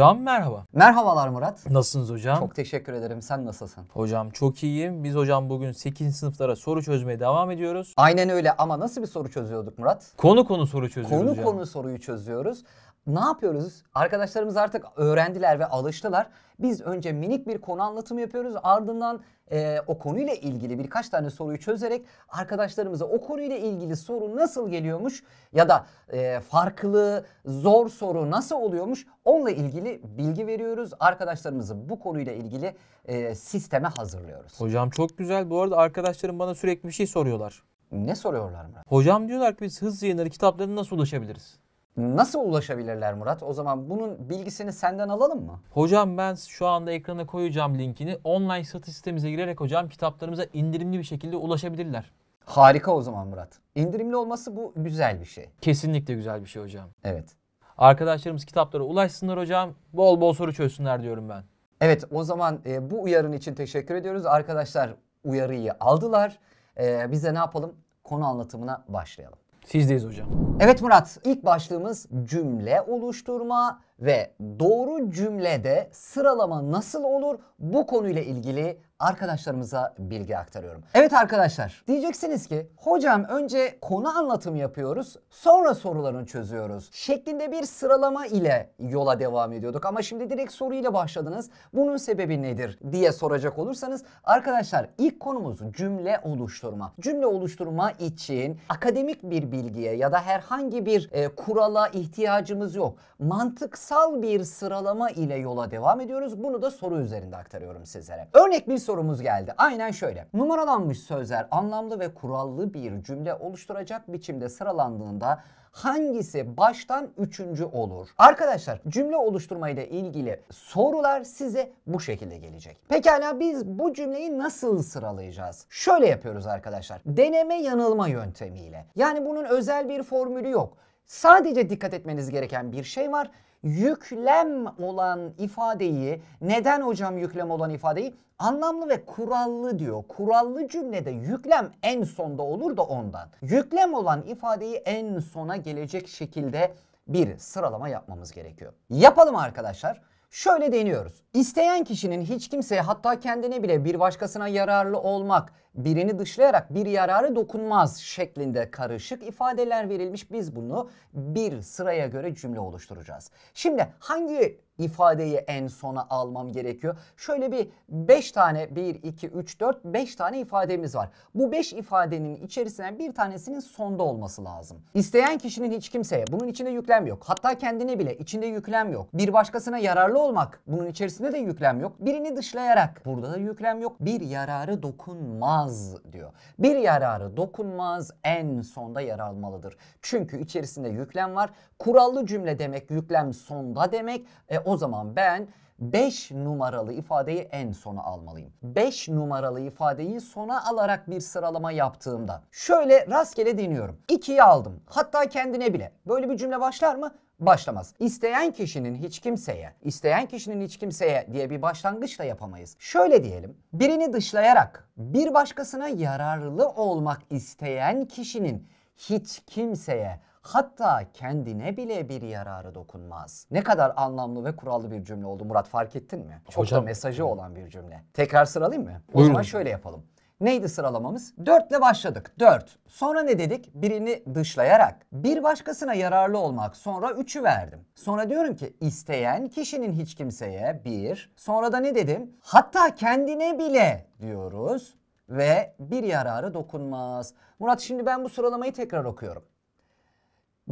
Hocam merhaba. Merhabalar Murat. Nasılsınız hocam? Çok teşekkür ederim. Sen nasılsın? Hocam çok iyiyim. Biz hocam bugün 8. sınıflara soru çözmeye devam ediyoruz. Aynen öyle ama nasıl bir soru çözüyorduk Murat? Konu konu soru çözüyoruz Konu hocam. konu soruyu çözüyoruz ne yapıyoruz? Arkadaşlarımız artık öğrendiler ve alıştılar. Biz önce minik bir konu anlatımı yapıyoruz. Ardından e, o konuyla ilgili birkaç tane soruyu çözerek arkadaşlarımıza o konuyla ilgili soru nasıl geliyormuş ya da e, farklı zor soru nasıl oluyormuş onunla ilgili bilgi veriyoruz. Arkadaşlarımızı bu konuyla ilgili e, sisteme hazırlıyoruz. Hocam çok güzel. Bu arada arkadaşlarım bana sürekli bir şey soruyorlar. Ne soruyorlar mı? Hocam diyorlar ki biz hızlı yayınları kitaplarına nasıl ulaşabiliriz? Nasıl ulaşabilirler Murat? O zaman bunun bilgisini senden alalım mı? Hocam ben şu anda ekrana koyacağım linkini. Online satış sistemimize girerek hocam kitaplarımıza indirimli bir şekilde ulaşabilirler. Harika o zaman Murat. İndirimli olması bu güzel bir şey. Kesinlikle güzel bir şey hocam. Evet. Arkadaşlarımız kitaplara ulaşsınlar hocam. Bol bol soru çözsünler diyorum ben. Evet o zaman e, bu uyarın için teşekkür ediyoruz. Arkadaşlar uyarıyı aldılar. E, biz de ne yapalım? Konu anlatımına başlayalım. Sizdeyiz hocam. Evet Murat, ilk başlığımız cümle oluşturma ve doğru cümlede sıralama nasıl olur bu konuyla ilgili arkadaşlarımıza bilgi aktarıyorum. Evet arkadaşlar diyeceksiniz ki hocam önce konu anlatımı yapıyoruz sonra sorularını çözüyoruz şeklinde bir sıralama ile yola devam ediyorduk ama şimdi direkt soruyla başladınız. Bunun sebebi nedir diye soracak olursanız arkadaşlar ilk konumuz cümle oluşturma. Cümle oluşturma için akademik bir bilgiye ya da herhangi bir e, kurala ihtiyacımız yok. mantık sayısal bir sıralama ile yola devam ediyoruz. Bunu da soru üzerinde aktarıyorum sizlere. Örnek bir sorumuz geldi. Aynen şöyle. Numaralanmış sözler anlamlı ve kurallı bir cümle oluşturacak biçimde sıralandığında hangisi baştan üçüncü olur? Arkadaşlar cümle oluşturmayla ilgili sorular size bu şekilde gelecek. Pekala biz bu cümleyi nasıl sıralayacağız? Şöyle yapıyoruz arkadaşlar. Deneme yanılma yöntemiyle. Yani bunun özel bir formülü yok. Sadece dikkat etmeniz gereken bir şey var yüklem olan ifadeyi neden hocam yüklem olan ifadeyi anlamlı ve kurallı diyor. Kurallı cümlede yüklem en sonda olur da ondan. Yüklem olan ifadeyi en sona gelecek şekilde bir sıralama yapmamız gerekiyor. Yapalım arkadaşlar. Şöyle deniyoruz. İsteyen kişinin hiç kimseye hatta kendine bile bir başkasına yararlı olmak, birini dışlayarak bir yararı dokunmaz şeklinde karışık ifadeler verilmiş. Biz bunu bir sıraya göre cümle oluşturacağız. Şimdi hangi ifadeyi en sona almam gerekiyor. Şöyle bir 5 tane 1, 2, 3, 4, 5 tane ifademiz var. Bu 5 ifadenin içerisinden bir tanesinin sonda olması lazım. İsteyen kişinin hiç kimseye bunun içinde yüklem yok. Hatta kendine bile içinde yüklem yok. Bir başkasına yararlı olmak bunun içerisinde de yüklem yok. Birini dışlayarak burada da yüklem yok. Bir yararı dokunmaz diyor. Bir yararı dokunmaz en sonda yer almalıdır. Çünkü içerisinde yüklem var. Kurallı cümle demek yüklem sonda demek. E, o zaman ben 5 numaralı ifadeyi en sona almalıyım. 5 numaralı ifadeyi sona alarak bir sıralama yaptığımda şöyle rastgele deniyorum. 2'yi aldım. Hatta kendine bile. Böyle bir cümle başlar mı? başlamaz. İsteyen kişinin hiç kimseye, isteyen kişinin hiç kimseye diye bir başlangıçla yapamayız. Şöyle diyelim, birini dışlayarak bir başkasına yararlı olmak isteyen kişinin hiç kimseye Hatta kendine bile bir yararı dokunmaz. Ne kadar anlamlı ve kurallı bir cümle oldu Murat fark ettin mi? Çok Hocam. da mesajı olan bir cümle. Tekrar sıralayayım mı? Buyurun. O zaman şöyle yapalım. Neydi sıralamamız? Dörtle başladık. Dört. Sonra ne dedik? Birini dışlayarak bir başkasına yararlı olmak. Sonra üçü verdim. Sonra diyorum ki isteyen kişinin hiç kimseye bir. Sonra da ne dedim? Hatta kendine bile diyoruz ve bir yararı dokunmaz. Murat şimdi ben bu sıralamayı tekrar okuyorum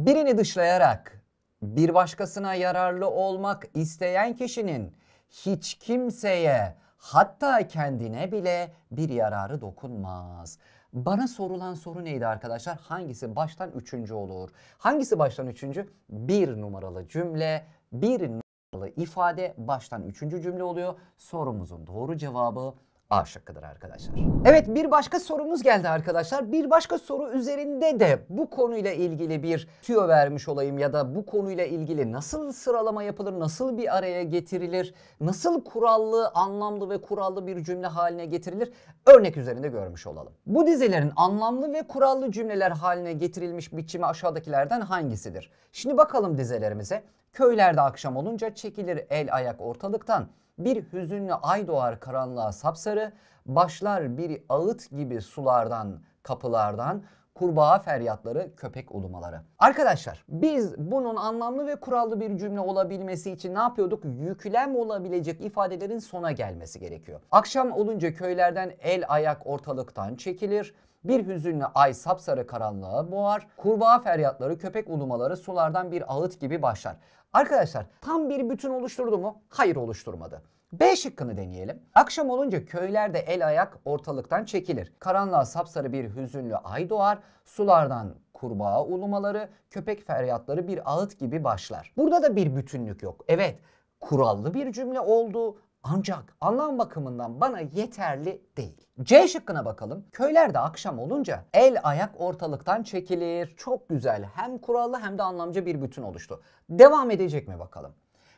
birini dışlayarak bir başkasına yararlı olmak isteyen kişinin hiç kimseye hatta kendine bile bir yararı dokunmaz. Bana sorulan soru neydi arkadaşlar? Hangisi baştan üçüncü olur? Hangisi baştan üçüncü? Bir numaralı cümle, bir numaralı ifade baştan üçüncü cümle oluyor. Sorumuzun doğru cevabı A kadar arkadaşlar. Evet bir başka sorumuz geldi arkadaşlar. Bir başka soru üzerinde de bu konuyla ilgili bir tüyo vermiş olayım ya da bu konuyla ilgili nasıl sıralama yapılır, nasıl bir araya getirilir, nasıl kurallı, anlamlı ve kurallı bir cümle haline getirilir örnek üzerinde görmüş olalım. Bu dizelerin anlamlı ve kurallı cümleler haline getirilmiş biçimi aşağıdakilerden hangisidir? Şimdi bakalım dizelerimize. Köylerde akşam olunca çekilir el ayak ortalıktan. Bir hüzünlü ay doğar karanlığa sapsarı, başlar bir ağıt gibi sulardan, kapılardan, kurbağa feryatları, köpek ulumaları. Arkadaşlar biz bunun anlamlı ve kurallı bir cümle olabilmesi için ne yapıyorduk? Yüklem olabilecek ifadelerin sona gelmesi gerekiyor. Akşam olunca köylerden el ayak ortalıktan çekilir. Bir hüzünlü ay sapsarı karanlığa boğar. Kurbağa feryatları, köpek ulumaları sulardan bir ağıt gibi başlar. Arkadaşlar tam bir bütün oluşturdu mu? Hayır oluşturmadı. B şıkkını deneyelim. Akşam olunca köylerde el ayak ortalıktan çekilir. Karanlığa sapsarı bir hüzünlü ay doğar. Sulardan kurbağa ulumaları, köpek feryatları bir ağıt gibi başlar. Burada da bir bütünlük yok. Evet kurallı bir cümle oldu ancak anlam bakımından bana yeterli değil. C şıkkına bakalım. Köylerde akşam olunca el ayak ortalıktan çekilir. Çok güzel hem kurallı hem de anlamcı bir bütün oluştu. Devam edecek mi bakalım?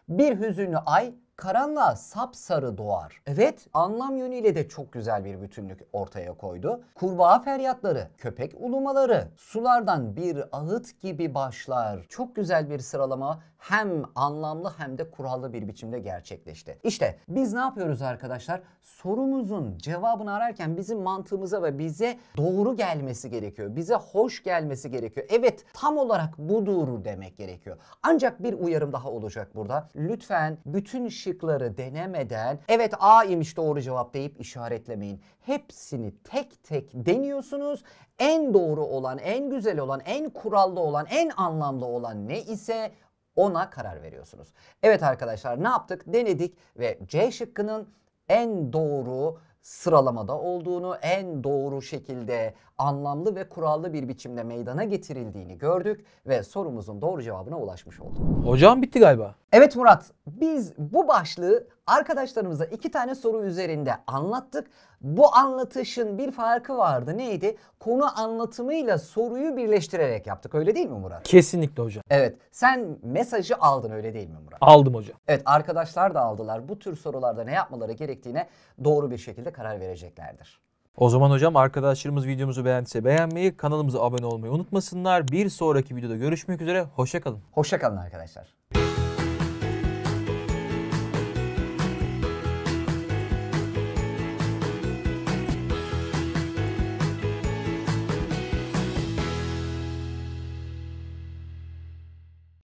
Bir hüzünlü ay karanlığa sapsarı doğar. Evet anlam yönüyle de çok güzel bir bütünlük ortaya koydu. Kurbağa feryatları, köpek ulumaları, sulardan bir ağıt gibi başlar. Çok güzel bir sıralama hem anlamlı hem de kurallı bir biçimde gerçekleşti. İşte biz ne yapıyoruz arkadaşlar? Sorumuzun cevabını ararken bizim mantığımıza ve bize doğru gelmesi gerekiyor. Bize hoş gelmesi gerekiyor. Evet tam olarak budur demek gerekiyor. Ancak bir uyarım daha olacak burada. Lütfen bütün şi şıkları denemeden evet A imiş doğru cevap deyip işaretlemeyin. Hepsini tek tek deniyorsunuz. En doğru olan, en güzel olan, en kurallı olan, en anlamlı olan ne ise ona karar veriyorsunuz. Evet arkadaşlar ne yaptık? Denedik ve C şıkkının en doğru sıralamada olduğunu, en doğru şekilde anlamlı ve kurallı bir biçimde meydana getirildiğini gördük ve sorumuzun doğru cevabına ulaşmış olduk. Hocam bitti galiba. Evet Murat, biz bu başlığı arkadaşlarımıza iki tane soru üzerinde anlattık. Bu anlatışın bir farkı vardı. Neydi? Konu anlatımıyla soruyu birleştirerek yaptık. Öyle değil mi Murat? Kesinlikle hocam. Evet. Sen mesajı aldın öyle değil mi Murat? Aldım hocam. Evet arkadaşlar da aldılar. Bu tür sorularda ne yapmaları gerektiğine doğru bir şekilde karar vereceklerdir. O zaman hocam arkadaşlarımız videomuzu beğendiyse beğenmeyi, kanalımıza abone olmayı unutmasınlar. Bir sonraki videoda görüşmek üzere. Hoşçakalın. Hoşçakalın arkadaşlar.